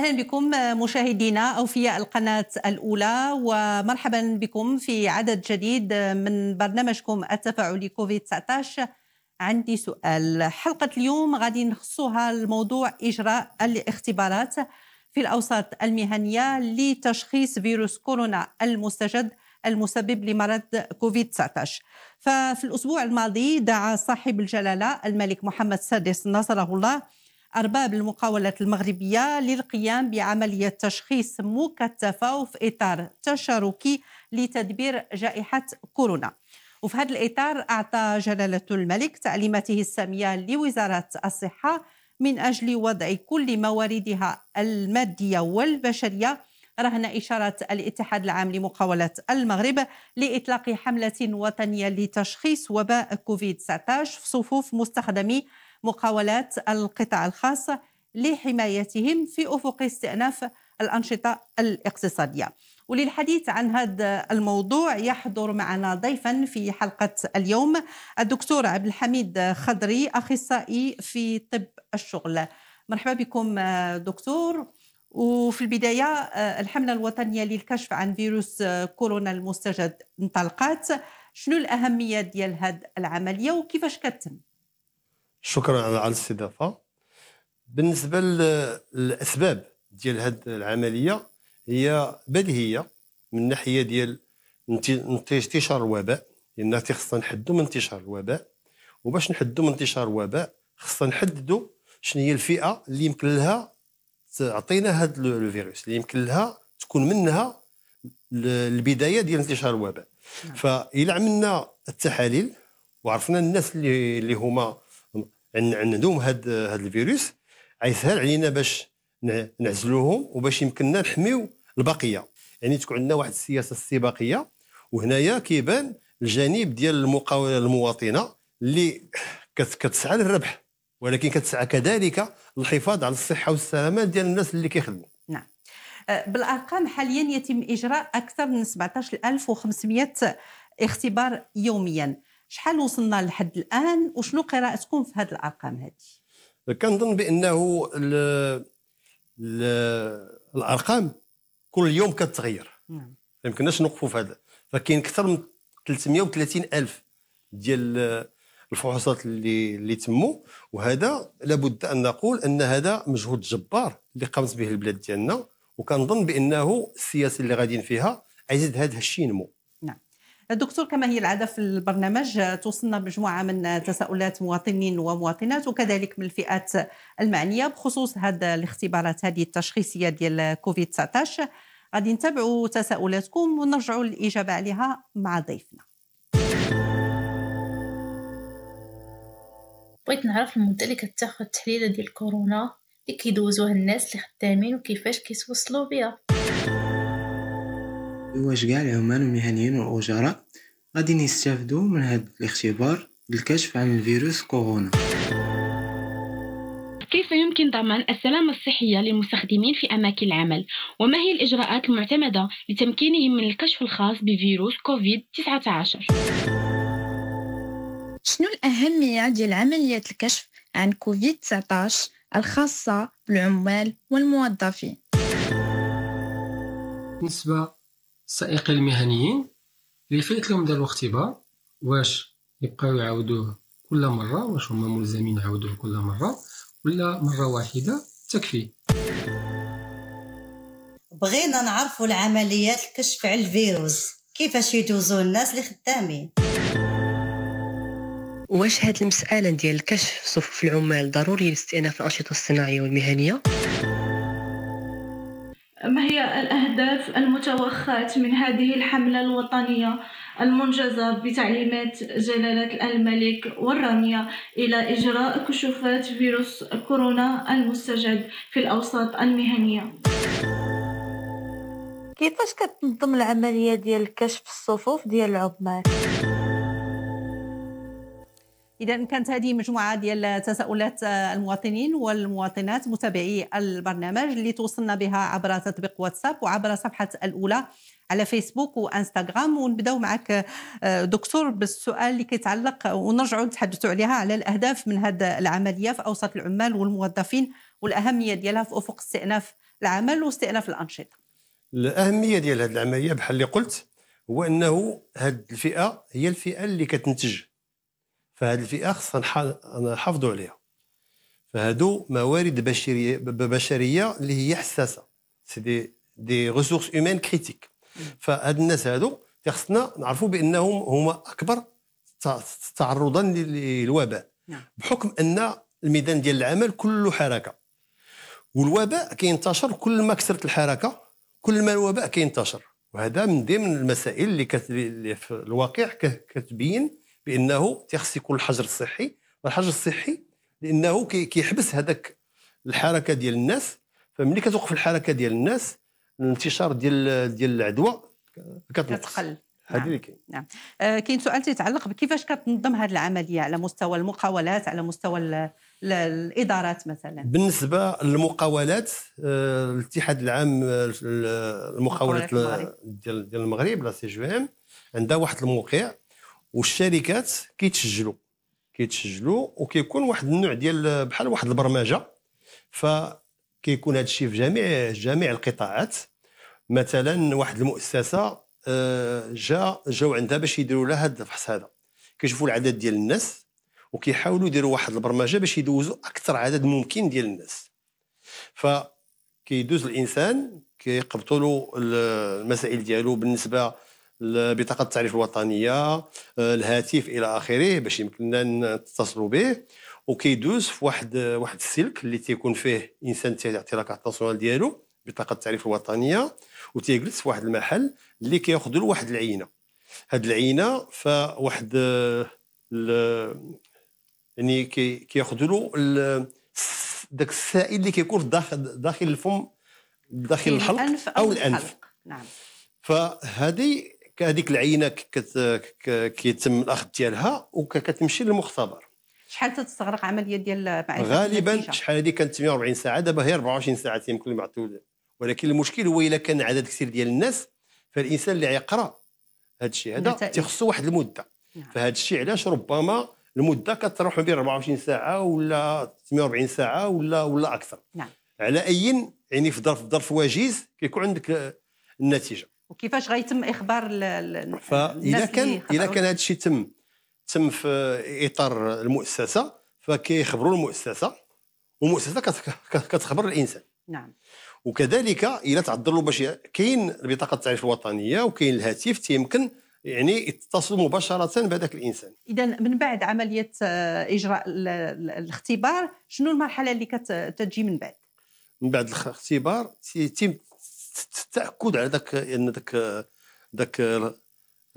اهلا بكم مشاهدينا اوفياء القناه الاولى ومرحبا بكم في عدد جديد من برنامجكم التفاعلي كوفيد 19 عندي سؤال حلقه اليوم غادي نخصوها لموضوع اجراء الاختبارات في الاوساط المهنيه لتشخيص فيروس كورونا المستجد المسبب لمرض كوفيد 19 ففي الاسبوع الماضي دعا صاحب الجلاله الملك محمد السادس نصره الله أرباب المقاولات المغربية للقيام بعملية تشخيص مكثفة وفي إطار تشاركي لتدبير جائحة كورونا وفي هذا الإطار أعطى جلالة الملك تعليماته السامية لوزارة الصحة من أجل وضع كل مواردها المادية والبشرية رهن إشارة الاتحاد العام لمقاولة المغرب لإطلاق حملة وطنية لتشخيص وباء كوفيد-19 في صفوف مستخدمي مقاولات القطاع الخاص لحمايتهم في افق استئناف الانشطه الاقتصاديه. وللحديث عن هذا الموضوع يحضر معنا ضيفا في حلقة اليوم الدكتور عبد الحميد خضري أخصائي في طب الشغل مرحبا بكم دكتور وفي البداية الحملة الوطنية للكشف عن فيروس كورونا المستجد انطلقت شنو الأهمية ديال هذه العملية وكيفاش كتم؟ شكرا على الاستضافه بالنسبه للاسباب ديال هذه العمليه هي بديهيه من ناحيه ديال انتشار الوباء لان خصنا نحدوا من انتشار الوباء وباش نحدوا من انتشار الوباء خصنا نحددوا شنو هي الفئه اللي يمكن لها تعطينا هذا الفيروس اللي يمكن لها تكون منها البدايه ديال انتشار الوباء نعم. فإلا عملنا التحاليل وعرفنا الناس اللي اللي هما عندهم هاد هاد الفيروس غيسهل علينا باش نعزلوهم وباش يمكننا نحميو البقيه يعني تكون عندنا واحد السياسه استباقيه وهنايا كيبان الجانب ديال المقاوله المواطنه اللي كتسعى للربح ولكن كتسعى كذلك للحفاظ على الصحه والسلامه ديال الناس اللي كيخدموا نعم أه، بالارقام حاليا يتم اجراء اكثر من 17500 اختبار يوميا شحال وصلنا لحد الان وشنو قراءتكم في هذه الارقام هذه كنظن بانه الـ الـ الارقام كل يوم كتغير نعم يمكنناش نوقفوا في هذا فكاين اكثر من 330 الف ديال الفحوصات اللي اللي تموا وهذا لابد ان نقول ان هذا مجهود جبار اللي قامت به البلاد ديالنا وكنظن بانه السياسه اللي غاديين فيها عزيز هذا الشيء ينمو دكتور كما هي العاده في البرنامج توصلنا مجموعه من تساؤلات مواطنين ومواطنات وكذلك من الفئات المعنيه بخصوص هذه الاختبارات هذه التشخيصيه ديال كوفيد 19 غادي نتابعوا تساؤلاتكم ونرجعوا للاجابه عليها مع ضيفنا بغيت نعرف المده اللي كتاخذ التحليله ديال كورونا اللي كيدوزوها الناس اللي خدامين وكيفاش كيتوصلوا بها واش كاع العمال المهنيين والأجراء غاديين يستافدو من هاد الاختبار للكشف عن الفيروس كورونا كيف يمكن ضمان السلامة الصحية للمستخدمين في أماكن العمل؟ وما هي الإجراءات المعتمدة لتمكينهم من الكشف الخاص بفيروس كوفيد-19؟ شنو الأهمية ديال عملية الكشف عن كوفيد-19 الخاصة بالعمال والموظفين؟ بالنسبة السائقين المهنيين اللي فات لهم داروا اختبار واش يبقاو يعاودوه كل مرة واش هما ملزمين يعاودوه كل مرة ولا مرة واحدة تكفي بغينا نعرفوا العمليات الكشف على الفيروس كيفاش يدوزوا الناس اللي خدامين واش هاد المسألة ديال الكشف صفوف العمال ضروري لاستئناف الأنشطة الصناعية والمهنية؟ ما هي الأهداف المتوخاة من هذه الحملة الوطنية المنجزة بتعليمات جلالة الملك والرامية إلى إجراء كشوفات فيروس كورونا المستجد في الأوساط المهنية كيفاش كتنظم العملية ديال كشف الصفوف ديال العمال؟ إذا كانت هذه مجموعة ديال تساؤلات المواطنين والمواطنات متابعي البرنامج اللي توصلنا بها عبر تطبيق واتساب وعبر صفحة الأولى على فيسبوك وانستغرام ونبداو معك دكتور بالسؤال اللي كيتعلق ونرجعوا نتحدثوا عليها على الاهداف من هذه العمليه في اوساط العمال والموظفين والاهميه ديالها في افق استئناف العمل واستئناف الانشطه. الاهميه ديال هذه العمليه بحال اللي قلت هو انه هذه الفئه هي الفئه اللي كتنتج فهاد الفئه خصنا نحافظوا عليها فهادو موارد بشريه بشريه اللي هي حساسه سي دي دي ريسورس اومين كريتيك فهاد الناس هادو خصنا نعرفوا بانهم هما اكبر تعرضا للوباء نعم. بحكم ان الميدان ديال العمل كله حركه والوباء كينتشر كل ما كثرت الحركه كل ما الوباء كينتشر وهذا من ضمن المسائل اللي, كت... اللي في الواقع كتبين بانه تيخص يكون الحجر الصحي الحجر الصحي لانه كيحبس هذاك الحركه ديال الناس فملي كتوقف الحركه ديال الناس الانتشار ديال ديال العدوى كتقل هذه اللي نعم. كاين نعم, آه، كاين سؤال تيتعلق بكيفاش كتنظم هذه العمليه على مستوى المقاولات على مستوى الادارات مثلا بالنسبه للمقاولات آه، الاتحاد العام آه، المقاولات ديال ديال المغرب لا سي جي ام عندها واحد الموقع والشركات كيتسجلوا كيتسجلوا وكيكون واحد النوع ديال بحال واحد البرمجه فكيكون هذا الشيء في جميع جميع القطاعات مثلا واحد المؤسسه آه، جا جاو عندها باش يديروا لها هذا الفحص هذا كيشوفوا العدد ديال الناس وكيحاولوا يديروا واحد البرمجه باش يدوزوا اكثر عدد ممكن ديال الناس ف كيدوز الانسان كيقبطوا له المسائل ديالو بالنسبه بطاقه التعريف الوطنيه آه، الهاتف الى اخره باش يمكن لنا نتصلوا به وكيدوز في واحد واحد السلك اللي تيكون فيه انسان تيعطي لا كارت ديالو بطاقه التعريف الوطنيه وتيجلس في واحد المحل اللي كياخذوا له واحد العينه هاد العينه فواحد يعني كياخذوا له داك السائل اللي كيكون في داخل داخل الفم داخل الحلق او الانف نعم فهذه هذيك العينه كيتم الاخذ ديالها وكتمشي للمختبر شحال تستغرق عمليه ديال معرفه غالبا شحال هذه كانت 48 ساعه دابا هي 24 ساعه يمكن يعطيو ولكن المشكل هو الا كان عدد كثير ديال الناس فالانسان اللي يقرا هذا الشيء هذا تيخصو واحد المده نعم. فهذا الشيء علاش ربما المده كتروح ما بين 24 ساعه ولا 48 ساعه ولا ولا اكثر نعم. على اي يعني في ظرف ظرف وجيز كيكون عندك النتيجه وكيفاش غيتم اخبار ال فاذا كان اذا كان هذا الشيء تم تم في اطار المؤسسه فكيخبروا المؤسسه والمؤسسه كتخبر الانسان نعم وكذلك الى تعذر له باش كاين بطاقه التعريف الوطنيه وكاين الهاتف تيمكن يعني يتصل مباشره بهذاك الانسان اذا من بعد عمليه آه، اجراء الاختبار شنو المرحله اللي كتجي من بعد من بعد الاختبار يتم تاكد على ذاك ان ذاك ذاك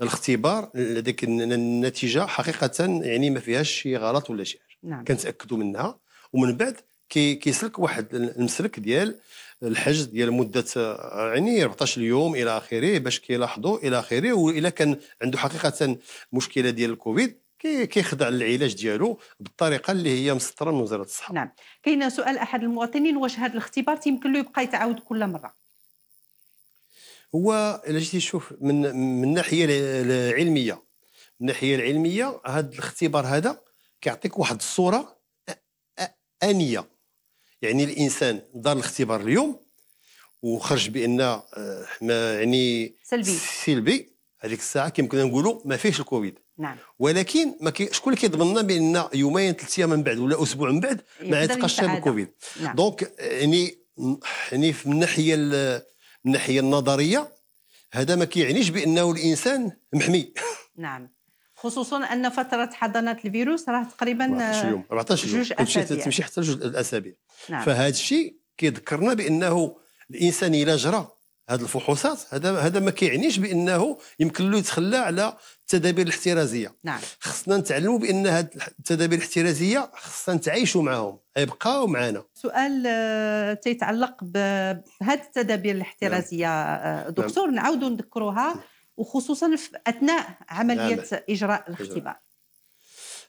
الاختبار لديك النتيجه حقيقه يعني ما فيهاش شي غلط ولا شي حاجه نعم. كنتاكدوا منها ومن بعد كي كيسلك واحد المسلك ديال الحجز ديال مده يعني 14 يوم الى اخره باش كيلاحظوا الى اخره واذا كان عنده حقيقه مشكله ديال الكوفيد كيخضع للعلاج ديالو بالطريقه اللي هي مسطره من وزاره الصحه نعم كاين سؤال احد المواطنين واش هذا الاختبار تيمكن له يبقى يتعاود كل مره هو الا جيتي تشوف من من الناحيه العلميه من الناحيه العلميه هذا الاختبار هذا كيعطيك واحد الصوره انيه يعني الانسان دار الاختبار اليوم وخرج بان آه، ما يعني سلبي سلبي هذيك الساعه كيمكن نقولوا ما فيهش الكوفيد نعم ولكن ما كي شكون اللي كيضمن لنا بان يومين ثلاث ايام من بعد ولا اسبوع من بعد ما يتقشى بالكوفيد نعم. دونك يعني يعني من الناحيه من الناحيه النظريه هذا ما كيعنيش بانه الانسان محمي نعم خصوصا ان فتره حضانه الفيروس راه تقريبا 14 يوم 14 يوم تمشي حتى لجوج الاسابيع نعم. فهذا الشيء كيذكرنا بانه الانسان الى جرى هاد الفحوصات هذا هذا ما كيعنيش بانه يمكن له يتخلى على التدابير الاحترازيه نعم خصنا نتعلموا بان هاد التدابير الاحترازيه خصنا نتعايشوا معاهم يبقاو معنا سؤال آه، تيتعلق بهاد التدابير الاحترازيه نعم. آه، آه، نعم. دكتور نعم. نعاودوا نذكروها وخصوصا في اثناء عمليه نعم. اجراء الاختبار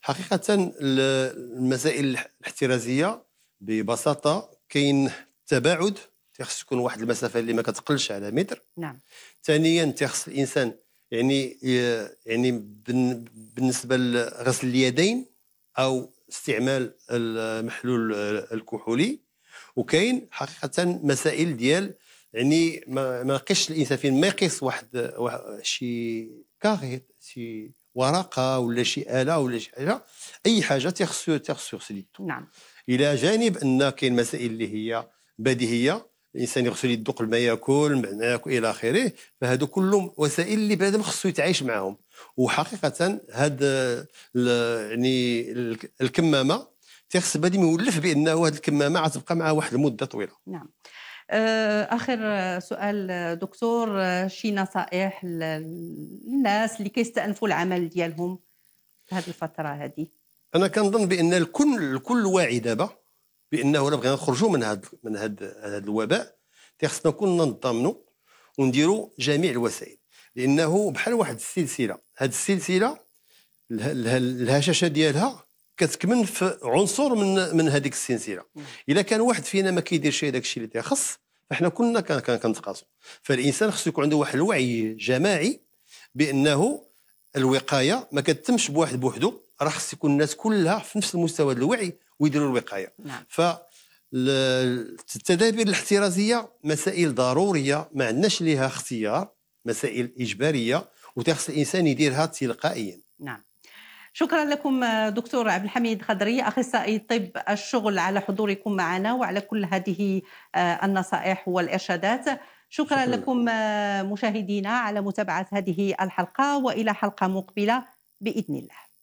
حقيقه المسائل الاحترازيه ببساطه كاين التباعد تيخص تكون واحد المسافه اللي ما كتقلش على متر نعم ثانيا تيخص الانسان يعني يعني بالنسبه لغسل اليدين او استعمال المحلول الكحولي وكاين حقيقه مسائل ديال يعني ما ما الانسان فين ما يقيس واحد, واحد شي كاغيط شي ورقه ولا شي اله ولا شي حاجه اي حاجه تيخصو تيخصو نعم الى جانب ان كاين مسائل اللي هي بديهيه الانسان يغسل يدو قبل ما ياكل بعد ياكل الى اخره فهادو كلهم وسائل اللي بنادم خصو يتعايش معاهم وحقيقه هاد يعني الكمامه تيخص بنادم يولف بانه هاد الكمامه غتبقى معاه واحد المده طويله نعم آه، اخر سؤال دكتور آه، شي نصائح للناس اللي كيستأنفوا العمل ديالهم في هذه الفتره هذه انا كنظن بان الكل الكل واعي دابا بانه الا بغينا نخرجوا من هذا من هذا الوباء خصنا كلنا نضامنوا ونديروا جميع الوسائل لانه بحال واحد السلسله هذه السلسله الهشاشه ديالها كتكمن في عنصر من من هذيك السلسله اذا كان واحد فينا ما كيديرش هذاك الشيء اللي تيخص فاحنا كلنا كنتقاسوا فالانسان خصو يكون عنده واحد الوعي جماعي بانه الوقايه ما كتمش بواحد بوحدو راه خص يكون الناس كلها في نفس المستوى الوعي ويديروا الوقايه نعم. ف التدابير الاحترازيه مسائل ضروريه ما عندناش ليها اختيار مسائل اجباريه وتخص الانسان يديرها تلقائيا نعم شكرا لكم دكتور عبد الحميد خضري اخصائي طب الشغل على حضوركم معنا وعلى كل هذه آه، النصائح والارشادات شكرا, شكرا لكم آه، مشاهدينا على متابعه هذه الحلقه والى حلقه مقبله باذن الله